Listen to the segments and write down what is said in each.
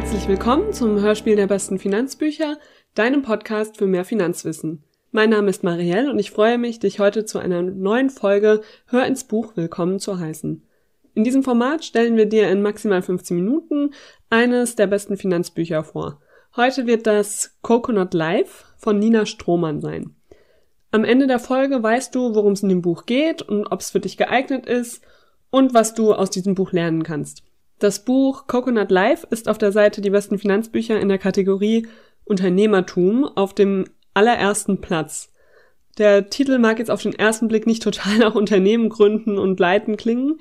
Herzlich willkommen zum Hörspiel der besten Finanzbücher, deinem Podcast für mehr Finanzwissen. Mein Name ist Marielle und ich freue mich, dich heute zu einer neuen Folge Hör ins Buch willkommen zu heißen. In diesem Format stellen wir dir in maximal 15 Minuten eines der besten Finanzbücher vor. Heute wird das Coconut Life von Nina Strohmann sein. Am Ende der Folge weißt du, worum es in dem Buch geht und ob es für dich geeignet ist und was du aus diesem Buch lernen kannst. Das Buch Coconut Life ist auf der Seite die besten Finanzbücher in der Kategorie Unternehmertum auf dem allerersten Platz. Der Titel mag jetzt auf den ersten Blick nicht total nach Unternehmen gründen und leiten klingen.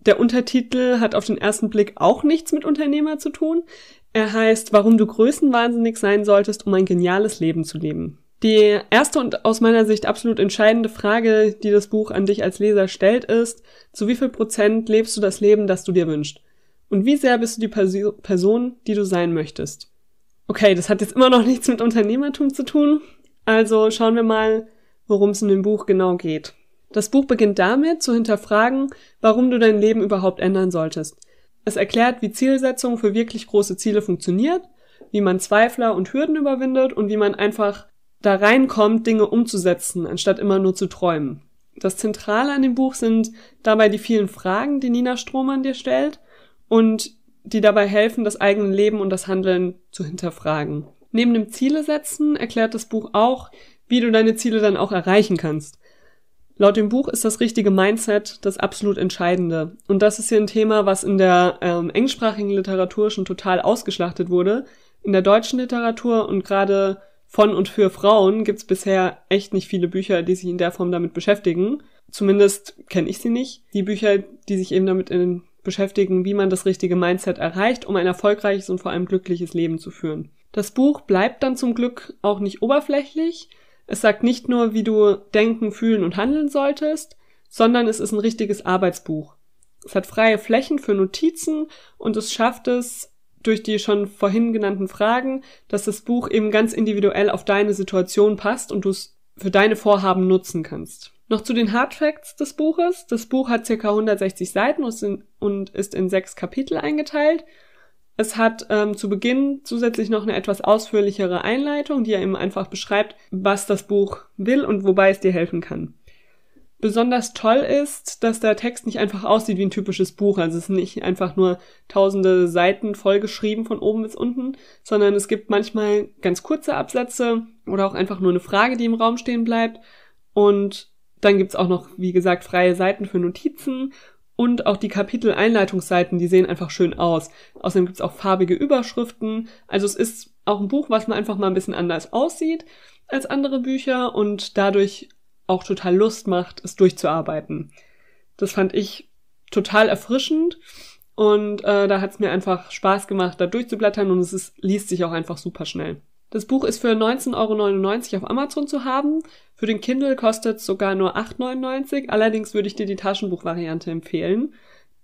Der Untertitel hat auf den ersten Blick auch nichts mit Unternehmer zu tun. Er heißt, warum du größenwahnsinnig sein solltest, um ein geniales Leben zu leben. Die erste und aus meiner Sicht absolut entscheidende Frage, die das Buch an dich als Leser stellt, ist, zu wie viel Prozent lebst du das Leben, das du dir wünschst? Und wie sehr bist du die Perso Person, die du sein möchtest? Okay, das hat jetzt immer noch nichts mit Unternehmertum zu tun. Also schauen wir mal, worum es in dem Buch genau geht. Das Buch beginnt damit zu hinterfragen, warum du dein Leben überhaupt ändern solltest. Es erklärt, wie Zielsetzung für wirklich große Ziele funktioniert, wie man Zweifler und Hürden überwindet und wie man einfach da reinkommt, Dinge umzusetzen, anstatt immer nur zu träumen. Das Zentrale an dem Buch sind dabei die vielen Fragen, die Nina Strohmann dir stellt und die dabei helfen, das eigene Leben und das Handeln zu hinterfragen. Neben dem Ziele setzen erklärt das Buch auch, wie du deine Ziele dann auch erreichen kannst. Laut dem Buch ist das richtige Mindset das absolut Entscheidende. Und das ist hier ein Thema, was in der ähm, engsprachigen Literatur schon total ausgeschlachtet wurde. In der deutschen Literatur und gerade von und für Frauen gibt's bisher echt nicht viele Bücher, die sich in der Form damit beschäftigen. Zumindest kenne ich sie nicht. Die Bücher, die sich eben damit in beschäftigen, wie man das richtige Mindset erreicht, um ein erfolgreiches und vor allem glückliches Leben zu führen. Das Buch bleibt dann zum Glück auch nicht oberflächlich. Es sagt nicht nur, wie du denken, fühlen und handeln solltest, sondern es ist ein richtiges Arbeitsbuch. Es hat freie Flächen für Notizen und es schafft es durch die schon vorhin genannten Fragen, dass das Buch eben ganz individuell auf deine Situation passt und du es für deine Vorhaben nutzen kannst. Noch zu den Hard Facts des Buches. Das Buch hat ca. 160 Seiten und ist in sechs Kapitel eingeteilt. Es hat ähm, zu Beginn zusätzlich noch eine etwas ausführlichere Einleitung, die ja eben einfach beschreibt, was das Buch will und wobei es dir helfen kann. Besonders toll ist, dass der Text nicht einfach aussieht wie ein typisches Buch. Also es ist nicht einfach nur tausende Seiten vollgeschrieben von oben bis unten, sondern es gibt manchmal ganz kurze Absätze oder auch einfach nur eine Frage, die im Raum stehen bleibt. Und dann gibt's auch noch, wie gesagt, freie Seiten für Notizen und auch die Kapitel-Einleitungsseiten, die sehen einfach schön aus. Außerdem gibt's auch farbige Überschriften. Also es ist auch ein Buch, was man einfach mal ein bisschen anders aussieht als andere Bücher und dadurch auch total Lust macht, es durchzuarbeiten. Das fand ich total erfrischend und äh, da hat's mir einfach Spaß gemacht, da durchzublättern und es ist, liest sich auch einfach super schnell. Das Buch ist für 19,99 Euro auf Amazon zu haben. Für den Kindle kostet es sogar nur 8,99. Allerdings würde ich dir die Taschenbuchvariante empfehlen,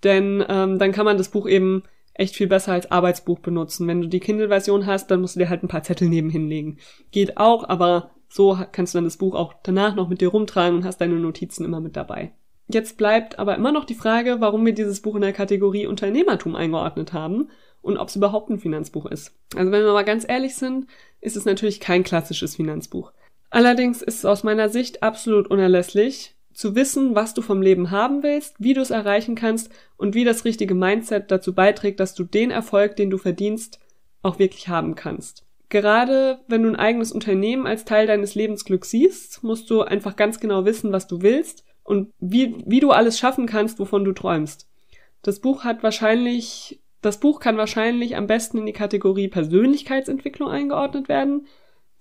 denn ähm, dann kann man das Buch eben echt viel besser als Arbeitsbuch benutzen. Wenn du die Kindle-Version hast, dann musst du dir halt ein paar Zettel nebenhin legen. Geht auch, aber so kannst du dann das Buch auch danach noch mit dir rumtragen und hast deine Notizen immer mit dabei. Jetzt bleibt aber immer noch die Frage, warum wir dieses Buch in der Kategorie Unternehmertum eingeordnet haben und ob es überhaupt ein Finanzbuch ist. Also wenn wir mal ganz ehrlich sind, ist es natürlich kein klassisches Finanzbuch. Allerdings ist es aus meiner Sicht absolut unerlässlich, zu wissen, was du vom Leben haben willst, wie du es erreichen kannst und wie das richtige Mindset dazu beiträgt, dass du den Erfolg, den du verdienst, auch wirklich haben kannst. Gerade wenn du ein eigenes Unternehmen als Teil deines Lebensglücks siehst, musst du einfach ganz genau wissen, was du willst und wie, wie du alles schaffen kannst, wovon du träumst. Das Buch hat wahrscheinlich, das Buch kann wahrscheinlich am besten in die Kategorie Persönlichkeitsentwicklung eingeordnet werden,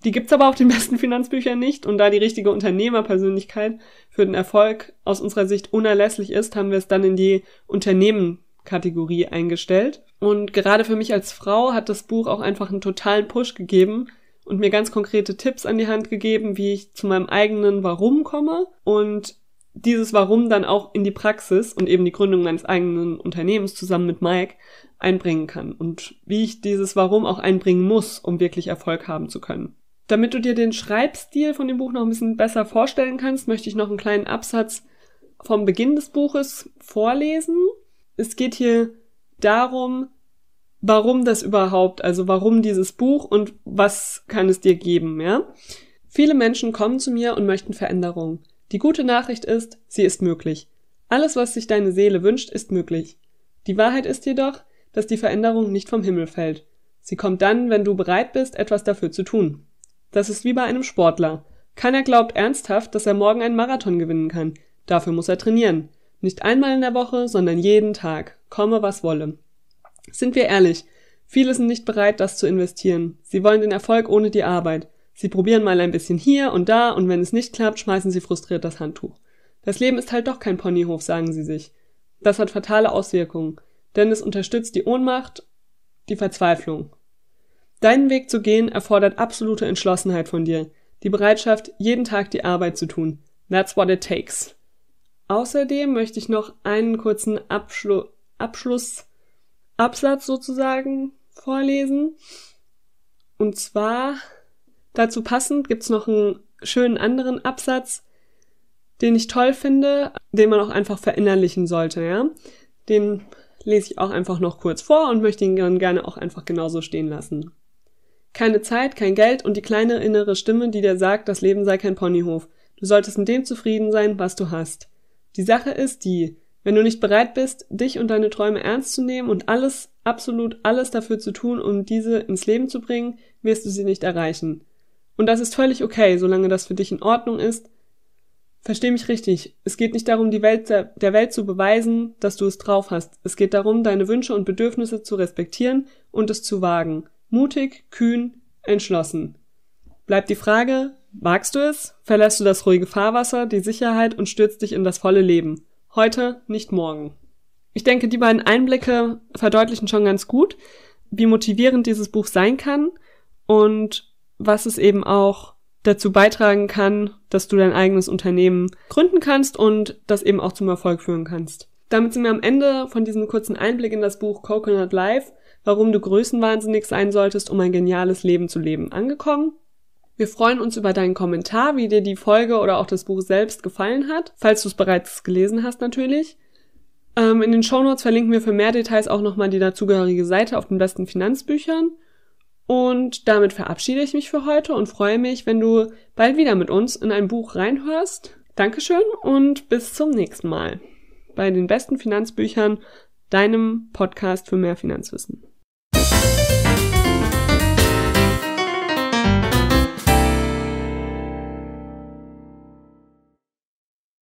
die gibt's aber auf den besten Finanzbüchern nicht und da die richtige Unternehmerpersönlichkeit für den Erfolg aus unserer Sicht unerlässlich ist, haben wir es dann in die Unternehmenkategorie eingestellt. Und gerade für mich als Frau hat das Buch auch einfach einen totalen Push gegeben und mir ganz konkrete Tipps an die Hand gegeben, wie ich zu meinem eigenen Warum komme und dieses Warum dann auch in die Praxis und eben die Gründung meines eigenen Unternehmens zusammen mit Mike einbringen kann und wie ich dieses Warum auch einbringen muss, um wirklich Erfolg haben zu können. Damit du dir den Schreibstil von dem Buch noch ein bisschen besser vorstellen kannst, möchte ich noch einen kleinen Absatz vom Beginn des Buches vorlesen. Es geht hier darum, warum das überhaupt, also warum dieses Buch und was kann es dir geben, ja? Viele Menschen kommen zu mir und möchten Veränderung. Die gute Nachricht ist, sie ist möglich. Alles, was sich deine Seele wünscht, ist möglich. Die Wahrheit ist jedoch, dass die Veränderung nicht vom Himmel fällt. Sie kommt dann, wenn du bereit bist, etwas dafür zu tun. Das ist wie bei einem Sportler. Keiner glaubt ernsthaft, dass er morgen einen Marathon gewinnen kann. Dafür muss er trainieren. Nicht einmal in der Woche, sondern jeden Tag. Komme, was wolle. Sind wir ehrlich, viele sind nicht bereit, das zu investieren. Sie wollen den Erfolg ohne die Arbeit. Sie probieren mal ein bisschen hier und da und wenn es nicht klappt, schmeißen sie frustriert das Handtuch. Das Leben ist halt doch kein Ponyhof, sagen sie sich. Das hat fatale Auswirkungen, denn es unterstützt die Ohnmacht, die Verzweiflung Deinen Weg zu gehen erfordert absolute Entschlossenheit von dir, die Bereitschaft, jeden Tag die Arbeit zu tun. That's what it takes. Außerdem möchte ich noch einen kurzen Abschlu Abschluss, Absatz sozusagen vorlesen. Und zwar dazu passend gibt's noch einen schönen anderen Absatz, den ich toll finde, den man auch einfach verinnerlichen sollte, ja. Den lese ich auch einfach noch kurz vor und möchte ihn gerne auch einfach genauso stehen lassen. Keine Zeit, kein Geld und die kleine innere Stimme, die dir sagt, das Leben sei kein Ponyhof. Du solltest mit dem zufrieden sein, was du hast. Die Sache ist die, wenn du nicht bereit bist, dich und deine Träume ernst zu nehmen und alles, absolut alles dafür zu tun, um diese ins Leben zu bringen, wirst du sie nicht erreichen. Und das ist völlig okay, solange das für dich in Ordnung ist. Versteh mich richtig. Es geht nicht darum, die Welt der Welt zu beweisen, dass du es drauf hast. Es geht darum, deine Wünsche und Bedürfnisse zu respektieren und es zu wagen. Mutig, kühn, entschlossen. Bleibt die Frage, wagst du es? Verlässt du das ruhige Fahrwasser, die Sicherheit und stürzt dich in das volle Leben? Heute, nicht morgen. Ich denke, die beiden Einblicke verdeutlichen schon ganz gut, wie motivierend dieses Buch sein kann und was es eben auch dazu beitragen kann, dass du dein eigenes Unternehmen gründen kannst und das eben auch zum Erfolg führen kannst. Damit sind wir am Ende von diesem kurzen Einblick in das Buch Coconut Life warum du größenwahnsinnig sein solltest, um ein geniales Leben zu leben, angekommen. Wir freuen uns über deinen Kommentar, wie dir die Folge oder auch das Buch selbst gefallen hat, falls du es bereits gelesen hast natürlich. Ähm, in den Shownotes verlinken wir für mehr Details auch nochmal die dazugehörige Seite auf den besten Finanzbüchern. Und damit verabschiede ich mich für heute und freue mich, wenn du bald wieder mit uns in ein Buch reinhörst. Dankeschön und bis zum nächsten Mal bei den besten Finanzbüchern, deinem Podcast für mehr Finanzwissen.